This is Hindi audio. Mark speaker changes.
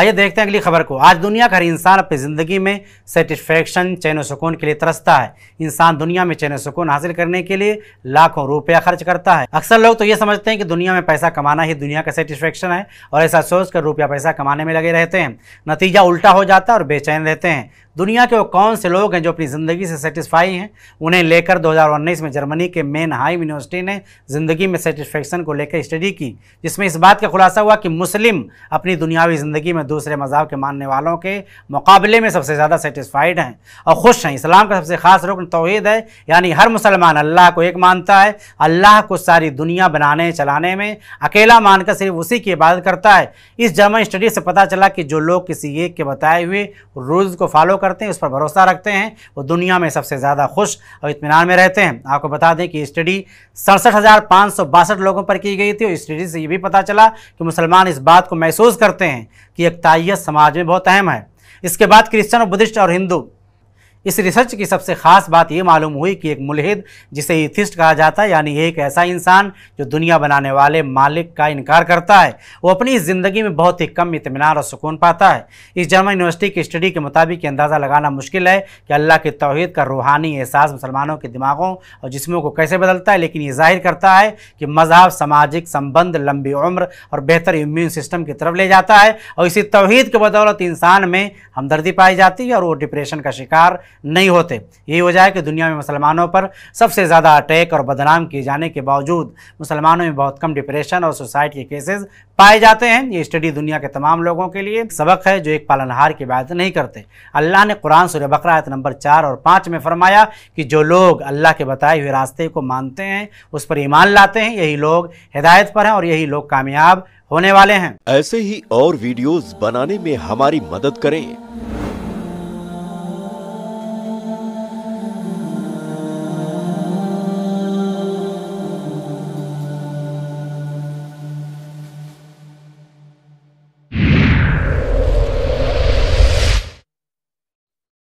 Speaker 1: आइए देखते हैं अगली खबर को आज दुनिया का हर इंसान अपनी ज़िंदगी में सेटिस्फेक्शन चैन सुकून के लिए तरसता है इंसान दुनिया में चैन सुकून हासिल करने के लिए लाखों रुपया खर्च करता है अक्सर लोग तो ये समझते हैं कि दुनिया में पैसा कमाना ही दुनिया का सेटिस्फेक्शन है और ऐसा सोच कर रुपया पैसा कमाने में लगे रहते हैं नतीजा उल्टा हो जाता है और बेचैन रहते हैं दुनिया के वो कौन से लोग हैं जो अपनी ज़िंदगी से सेटिस्फाई हैं उन्हें लेकर 2019 में जर्मनी के मेन हाई यूनिवर्सिटी ने ज़िंदगी में सेटिस्फेक्शन को लेकर स्टडी की जिसमें इस बात का खुलासा हुआ कि मुस्लिम अपनी दुनियावी ज़िंदगी में दूसरे मज़ाब के मानने वालों के मुकाबले में सबसे ज़्यादा सेटिस्फाइड हैं और खुश हैं इस्लाम का सबसे ख़ास रुकन तोहद है यानी हर मुसलमान अल्लाह को एक मानता है अल्लाह को सारी दुनिया बनाने चलाने में अकेला मानकर सिर्फ उसी की इबादत करता है इस जर्मन स्टडी से पता चला कि जो लोग किसी एक के बताए हुए रूल्स को फॉलो करते हैं उस पर भरोसा रखते हैं वो दुनिया में सबसे ज़्यादा खुश और इतमान में रहते हैं आपको बता दें कि स्टडी सड़सठ लोगों पर की गई थी और स्टडी से ये भी पता चला कि मुसलमान इस बात को महसूस करते हैं कि एकताइत समाज में बहुत अहम है इसके बाद क्रिश्चन और बुद्धिस्ट और हिंदू इस रिसर्च की सबसे खास बात यह मालूम हुई कि एक मुलहिद जिसे इथिस्ट कहा जाता है यानी एक ऐसा इंसान जो दुनिया बनाने वाले मालिक का इनकार करता है वो अपनी ज़िंदगी में बहुत ही कम इतमान और सुकून पाता है इस जर्मन यूनिवर्सिटी की स्टडी के मुताबिक ये अंदाज़ा लगाना मुश्किल है कि अल्लाह की तोहद का रूहानी एहसास मुसलमानों के दिमागों और जिसमों को कैसे बदलता है लेकिन ये जाहिर करता है कि मजहब सामाजिक संबंध लंबी उम्र और बेहतर इम्यून सिस्टम की तरफ ले जाता है और इसी तोहद के बदौलत इंसान में हमदर्दी पाई जाती है और वो डिप्रेशन का शिकार नहीं होते यही वजह है कि दुनिया में मुसलमानों पर सबसे ज़्यादा अटैक और बदनाम किए जाने के बावजूद मुसलमानों में बहुत कम डिप्रेशन और सुसाइड के केसेस पाए जाते हैं ये स्टडी दुनिया के तमाम लोगों के लिए सबक है जो एक पालनहार की बात नहीं करते अल्लाह ने कुरान सुर बकरात नंबर चार और पाँच में फरमाया कि जो लोग अल्लाह के बताए हुए रास्ते को मानते हैं उस पर ईमान लाते हैं यही लोग हिदायत पर हैं और यही लोग कामयाब होने वाले हैं ऐसे ही और वीडियोस बनाने में हमारी मदद करें